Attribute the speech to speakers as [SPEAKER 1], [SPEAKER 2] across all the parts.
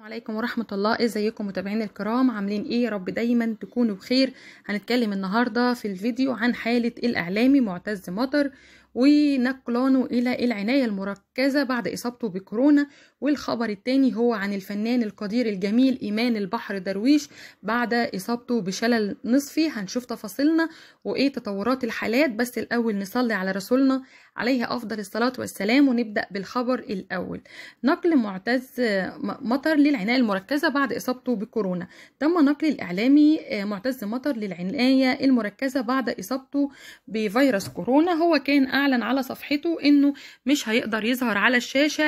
[SPEAKER 1] السلام عليكم ورحمة الله ازيكم متابعين الكرام عاملين ايه يا رب دايما تكونوا بخير هنتكلم النهاردة في الفيديو عن حالة الاعلامي معتز مطر ونقلانه الى العناية المركزة بعد اصابته بكورونا والخبر التاني هو عن الفنان القدير الجميل ايمان البحر درويش بعد اصابته بشلل نصفي هنشوف تفاصيلنا وايه تطورات الحالات بس الاول نصلي على رسولنا عليه أفضل الصلاة والسلام ونبدأ بالخبر الأول نقل معتز مطر للعناية المركزة بعد إصابته بكورونا تم نقل الإعلامي آه، معتز مطر للعناية المركزة بعد إصابته بفيروس كورونا هو كان أعلن على صفحته إنه مش هيقدر يظهر على الشاشة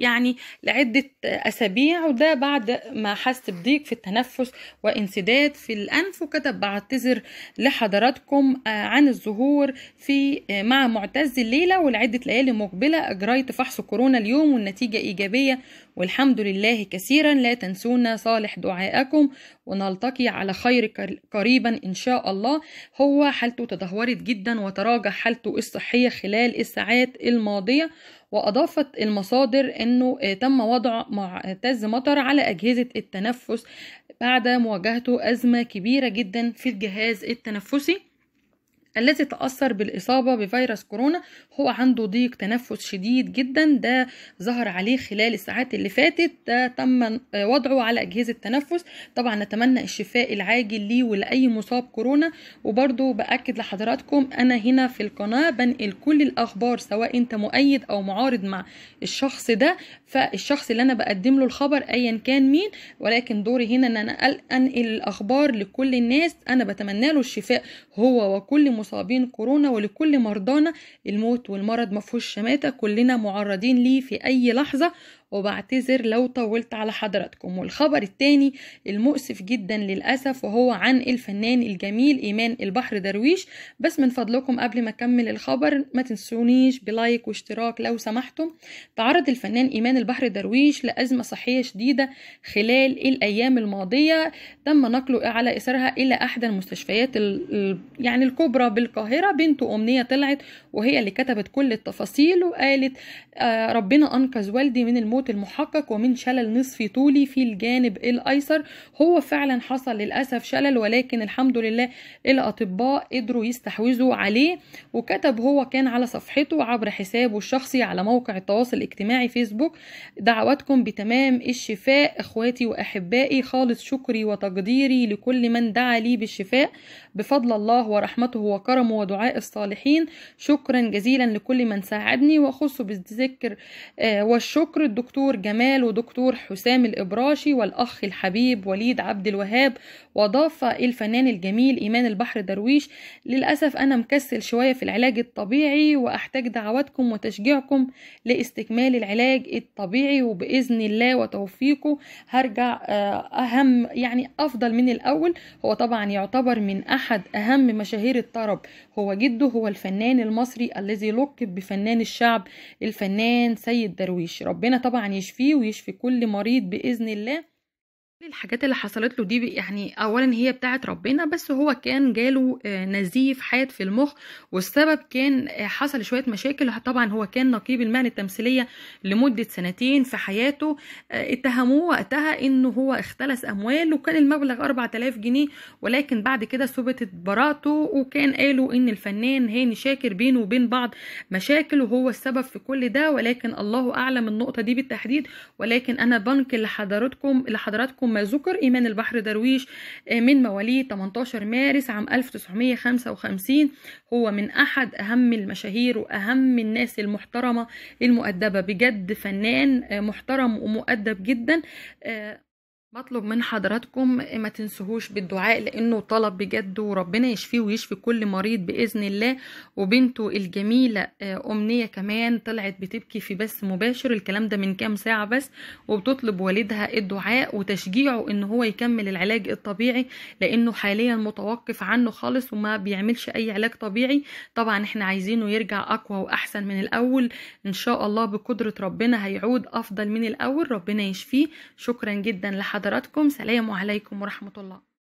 [SPEAKER 1] يعني لعدة أسابيع وده بعد ما حس بضيق في التنفس وانسداد في الأنف وكتب بعتذر لحضراتكم آه، عن الظهور في آه، مع معتز اللي الليلة ولعدة ليالي مقبلة أجريت فحص كورونا اليوم والنتيجة إيجابية والحمد لله كثيرا لا تنسونا صالح دعائكم ونلتقي على خير قريبا إن شاء الله هو حالته تدهورت جدا وتراجع حالته الصحية خلال الساعات الماضية وأضافت المصادر أنه تم وضع معتز مطر على أجهزة التنفس بعد مواجهته أزمة كبيرة جدا في الجهاز التنفسي الذي تأثر بالإصابة بفيروس كورونا هو عنده ضيق تنفس شديد جدا ده ظهر عليه خلال الساعات اللي فاتت ده تم آه، وضعه على أجهزة التنفس طبعا نتمنى الشفاء العاجل ليه ولأي مصاب كورونا وبرضو بأكد لحضراتكم أنا هنا في القناة بنقل كل الأخبار سواء أنت مؤيد أو معارض مع الشخص ده فالشخص اللي أنا بقدم له الخبر أيا كان مين ولكن دوري هنا أن أنا أنقل الأخبار لكل الناس أنا بتمنى له الشفاء هو وكل مصاب مصابين كورونا ولكل مرضانا الموت والمرض مفهوش شماتة كلنا معرضين ليه في أي لحظة وبعتذر لو طولت على حضراتكم والخبر التاني المؤسف جدا للأسف وهو عن الفنان الجميل إيمان البحر درويش بس من فضلكم قبل ما أكمل الخبر ما تنسونيش بلايك واشتراك لو سمحتم تعرض الفنان إيمان البحر درويش لأزمة صحية شديدة خلال الأيام الماضية تم نقله على إثرها إلى أحدى المستشفيات يعني الكبرى بالقاهرة بنته أمنية طلعت وهي اللي كتبت كل التفاصيل وقالت آه، ربنا أنقذ والدي من الموت العنكبوت المحقق ومن شلل نصفي طولي في الجانب الايسر هو فعلا حصل للاسف شلل ولكن الحمد لله الاطباء قدروا يستحوذوا عليه وكتب هو كان على صفحته عبر حسابه الشخصي على موقع التواصل الاجتماعي فيسبوك دعواتكم بتمام الشفاء اخواتي واحبائي خالص شكري وتقديري لكل من دعا لي بالشفاء بفضل الله ورحمته وكرمه ودعاء الصالحين شكرا جزيلا لكل من ساعدني واخص بالذكر آه، والشكر الدكتور دكتور جمال ودكتور حسام الإبراشي والأخ الحبيب وليد عبد الوهاب وضاف الفنان الجميل إيمان البحر درويش للأسف أنا مكسل شوية في العلاج الطبيعي وأحتاج دعواتكم وتشجيعكم لاستكمال العلاج الطبيعي وبإذن الله وتوفيقه هرجع آه، أهم يعني أفضل من الأول هو طبعا يعتبر من أحد أهم مشاهير الطرب هو جده هو الفنان المصري الذي لقب بفنان الشعب الفنان سيد درويش ربنا طبعا طبعا يشفيه ويشفي كل مريض باذن الله الحاجات اللي حصلت له دي يعني اولا هي بتاعه ربنا بس هو كان جاله آه، نزيف حاد في المخ والسبب كان آه، حصل شويه مشاكل طبعا هو كان نقيب المهنه التمثيليه لمده سنتين في حياته آه، اتهموه وقتها انه هو اختلس اموال وكان المبلغ 4000 جنيه ولكن بعد كده ثبتت براءته وكان قالوا ان الفنان هاني شاكر بينه وبين بعض مشاكل وهو السبب في كل ده ولكن الله اعلم النقطه دي بالتحديد ولكن انا بنقل لحضراتكم لحضراتكم لكم ما ذكر إيمان البحر درويش آه، من مواليد 18 مارس عام 1955 هو من أحد أهم المشاهير وأهم الناس المحترمة المؤدبة بجد فنان آه، محترم ومؤدب جدا آه، بطلب من حضراتكم ما تنسوهوش بالدعاء لانه طلب بجد وربنا يشفيه ويشفي كل مريض باذن الله وبنته الجميله آه، امنيه كمان طلعت بتبكي في بث مباشر الكلام ده من كام ساعه بس وبتطلب والدها الدعاء وتشجيعه ان هو يكمل العلاج الطبيعي لانه حاليا متوقف عنه خالص وما بيعملش اي علاج طبيعي طبعا احنا عايزينه يرجع اقوى واحسن من الاول ان شاء الله بقدره ربنا هيعود افضل من الاول ربنا يشفيه شكرا جدا لحضراتكم حضراتكم سلام عليكم ورحمة الله